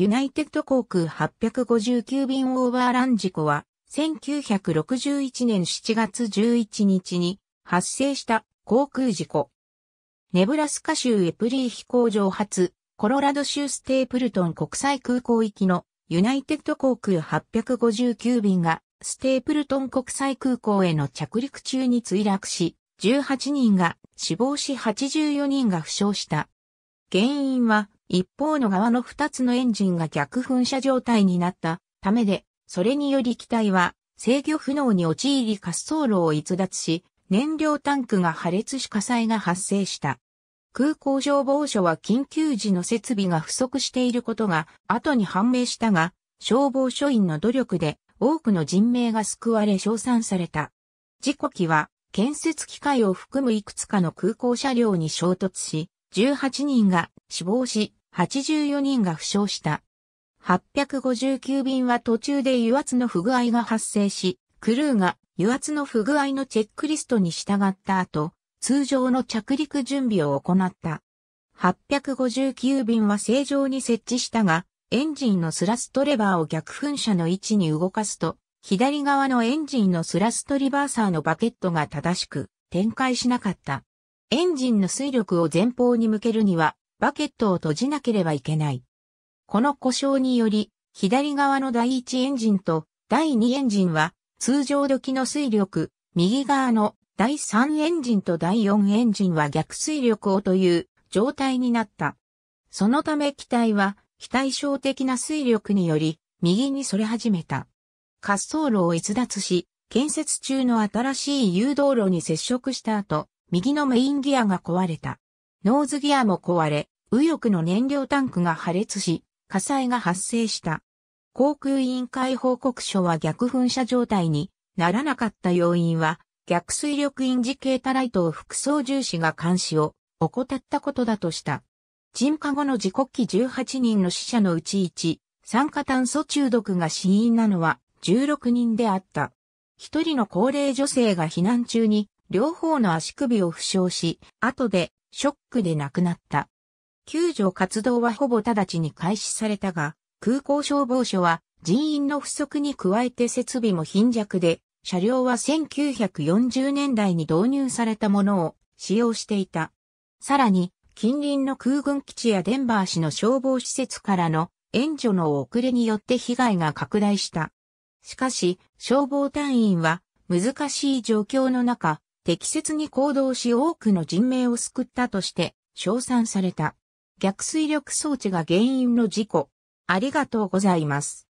ユナイテッド航空859便オーバーラン事故は、1961年7月11日に発生した航空事故。ネブラスカ州エプリー飛行場発、コロラド州ステープルトン国際空港行きのユナイテッド航空859便がステープルトン国際空港への着陸中に墜落し、18人が死亡し84人が負傷した。原因は一方の側の2つのエンジンが逆噴射状態になったためで、それにより機体は制御不能に陥り滑走路を逸脱し、燃料タンクが破裂し火災が発生した。空港消防署は緊急時の設備が不足していることが後に判明したが、消防署員の努力で多くの人命が救われ称賛された。事故機は建設機械を含むいくつかの空港車両に衝突し、18人が死亡し、84人が負傷した。859便は途中で油圧の不具合が発生し、クルーが油圧の不具合のチェックリストに従った後、通常の着陸準備を行った。859便は正常に設置したが、エンジンのスラストレバーを逆噴射の位置に動かすと、左側のエンジンのスラストリバーサーのバケットが正しく展開しなかった。エンジンの水力を前方に向けるには、バケットを閉じなければいけない。この故障により、左側の第1エンジンと第2エンジンは通常時の水力、右側の第3エンジンと第4エンジンは逆水力をという状態になった。そのため機体は非対称的な水力により右にそれ始めた。滑走路を逸脱し、建設中の新しい誘導路に接触した後、右のメインギアが壊れた。ノーズギアも壊れ、右翼の燃料タンクが破裂し、火災が発生した。航空委員会報告書は逆噴射状態にならなかった要因は、逆水力インジケータライトを副操縦士が監視を怠ったことだとした。沈下後の事故機18人の死者のうち1、酸化炭素中毒が死因なのは16人であった。一人の高齢女性が避難中に両方の足首を負傷し、後でショックで亡くなった。救助活動はほぼ直ちに開始されたが、空港消防署は人員の不足に加えて設備も貧弱で、車両は1940年代に導入されたものを使用していた。さらに、近隣の空軍基地やデンバー市の消防施設からの援助の遅れによって被害が拡大した。しかし、消防隊員は難しい状況の中、適切に行動し多くの人命を救ったとして称賛された。逆水力装置が原因の事故。ありがとうございます。